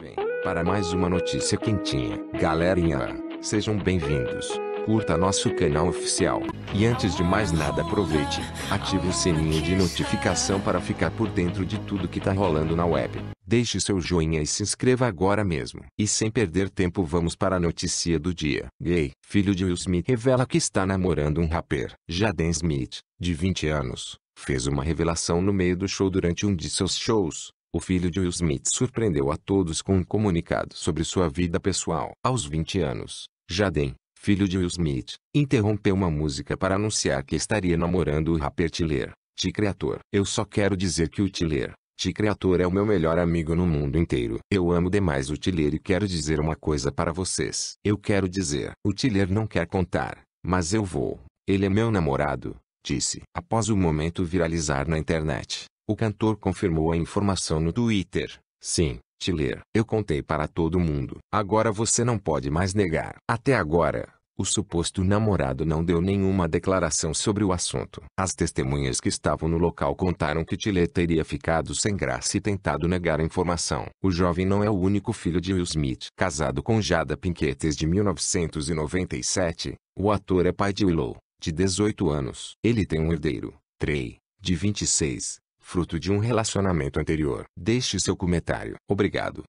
vem para mais uma notícia quentinha. Galerinha, sejam bem-vindos. Curta nosso canal oficial. E antes de mais nada, aproveite, ative o sininho de notificação para ficar por dentro de tudo que tá rolando na web. Deixe seu joinha e se inscreva agora mesmo. E sem perder tempo, vamos para a notícia do dia. Gay, filho de Will Smith, revela que está namorando um rapper. Jaden Smith, de 20 anos, fez uma revelação no meio do show durante um de seus shows, o filho de Will Smith surpreendeu a todos com um comunicado sobre sua vida pessoal. Aos 20 anos, Jaden, filho de Will Smith, interrompeu uma música para anunciar que estaria namorando o rapper Tiller. T-Creator. Eu só quero dizer que o Tiller, T-Creator é o meu melhor amigo no mundo inteiro. Eu amo demais o Tiller e quero dizer uma coisa para vocês. Eu quero dizer. O Tiller não quer contar, mas eu vou. Ele é meu namorado, disse. Após o momento viralizar na internet, o cantor confirmou a informação no Twitter. Sim, Tiller, eu contei para todo mundo. Agora você não pode mais negar. Até agora, o suposto namorado não deu nenhuma declaração sobre o assunto. As testemunhas que estavam no local contaram que Tiller teria ficado sem graça e tentado negar a informação. O jovem não é o único filho de Will Smith. Casado com Jada Pinkett desde 1997, o ator é pai de Willow, de 18 anos. Ele tem um herdeiro, Trey, de 26, fruto de um relacionamento anterior. Deixe seu comentário. Obrigado.